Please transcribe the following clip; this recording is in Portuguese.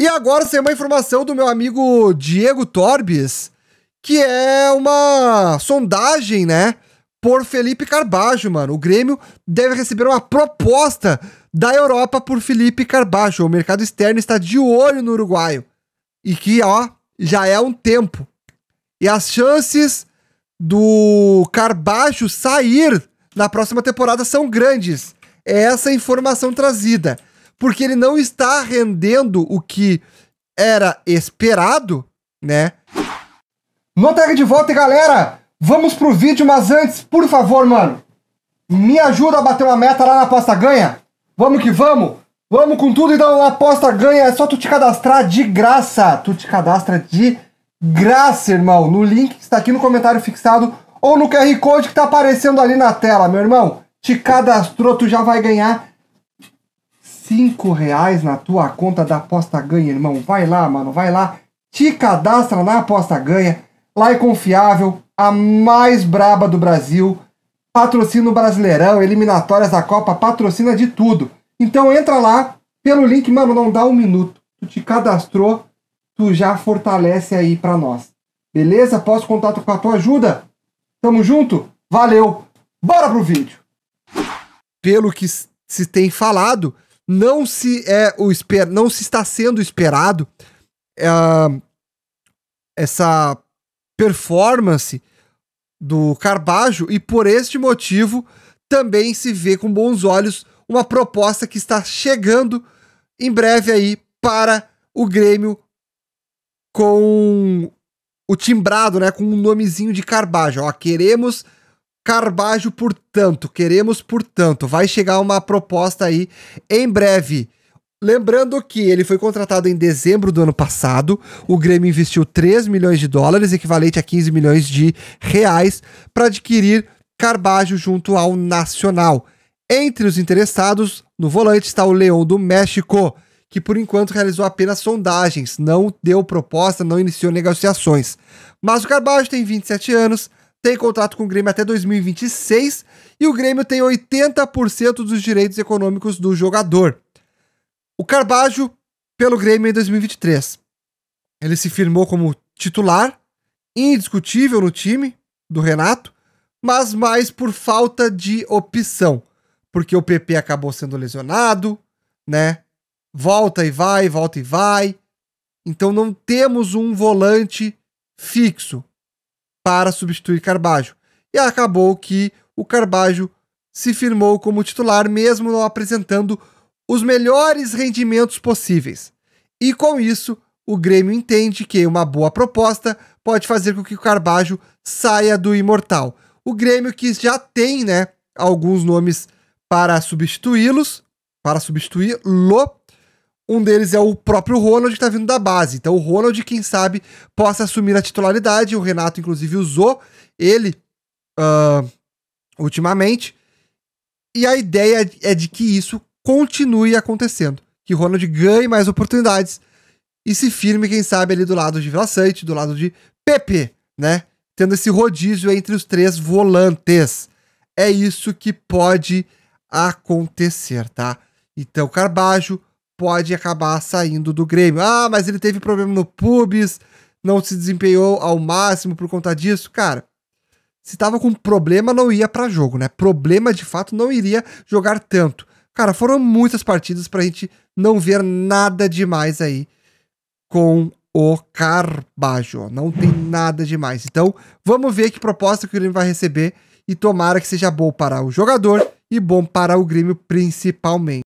E agora tem uma informação do meu amigo Diego Torbes, que é uma sondagem, né? Por Felipe Carbajo, mano. O Grêmio deve receber uma proposta da Europa por Felipe Carbajo. O mercado externo está de olho no uruguaio. E que, ó, já é um tempo. E as chances do Carbajo sair na próxima temporada são grandes. É essa informação trazida porque ele não está rendendo o que era esperado, né? Notega de volta, galera! Vamos pro vídeo, mas antes, por favor, mano, me ajuda a bater uma meta lá na aposta ganha. Vamos que vamos! Vamos com tudo, e então uma aposta ganha. É só tu te cadastrar de graça. Tu te cadastra de graça, irmão. No link que está aqui no comentário fixado ou no QR Code que está aparecendo ali na tela, meu irmão. Te cadastrou, tu já vai ganhar 5 reais na tua conta da aposta ganha, irmão. Vai lá, mano, vai lá. Te cadastra na aposta ganha. Lá é confiável, a mais braba do Brasil. Patrocina o Brasileirão, eliminatórias da Copa, patrocina de tudo. Então entra lá pelo link, mano, não dá um minuto. Tu te cadastrou, tu já fortalece aí pra nós. Beleza? Posso contato com a tua ajuda? Tamo junto? Valeu! Bora pro vídeo! Pelo que se tem falado, não se é o esper, não se está sendo esperado é, essa performance do Carbajo e por este motivo também se vê com bons olhos uma proposta que está chegando em breve aí para o Grêmio com o timbrado, né, com o um nomezinho de Carbajo. Ó, queremos Carbajo, portanto, queremos, portanto, vai chegar uma proposta aí em breve. Lembrando que ele foi contratado em dezembro do ano passado, o Grêmio investiu 3 milhões de dólares, equivalente a 15 milhões de reais, para adquirir Carbajo junto ao Nacional. Entre os interessados, no volante está o Leão do México, que por enquanto realizou apenas sondagens, não deu proposta, não iniciou negociações. Mas o Carbajo tem 27 anos, tem contrato com o Grêmio até 2026 e o Grêmio tem 80% dos direitos econômicos do jogador. O Carbajo pelo Grêmio em 2023. Ele se firmou como titular, indiscutível no time do Renato, mas mais por falta de opção, porque o PP acabou sendo lesionado, né? Volta e vai, volta e vai. Então não temos um volante fixo para substituir Carbajo. E acabou que o Carbajo se firmou como titular, mesmo não apresentando os melhores rendimentos possíveis. E com isso, o Grêmio entende que uma boa proposta pode fazer com que o Carbajo saia do Imortal. O Grêmio que já tem, né, alguns nomes para substituí-los, para substituí-lo, um deles é o próprio Ronald, que está vindo da base. Então, o Ronald, quem sabe, possa assumir a titularidade. O Renato, inclusive, usou ele uh, ultimamente. E a ideia é de que isso continue acontecendo. Que Ronald ganhe mais oportunidades e se firme, quem sabe, ali do lado de Vila Sante, do lado de Pepe, né? Tendo esse rodízio entre os três volantes. É isso que pode acontecer, tá? Então, Carbajo pode acabar saindo do Grêmio. Ah, mas ele teve problema no pubis, não se desempenhou ao máximo por conta disso. Cara, se tava com problema, não ia para jogo, né? Problema de fato não iria jogar tanto. Cara, foram muitas partidas pra gente não ver nada demais aí com o Carbajo. Não tem nada demais. Então, vamos ver que proposta que o Grêmio vai receber e tomara que seja bom para o jogador e bom para o Grêmio principalmente.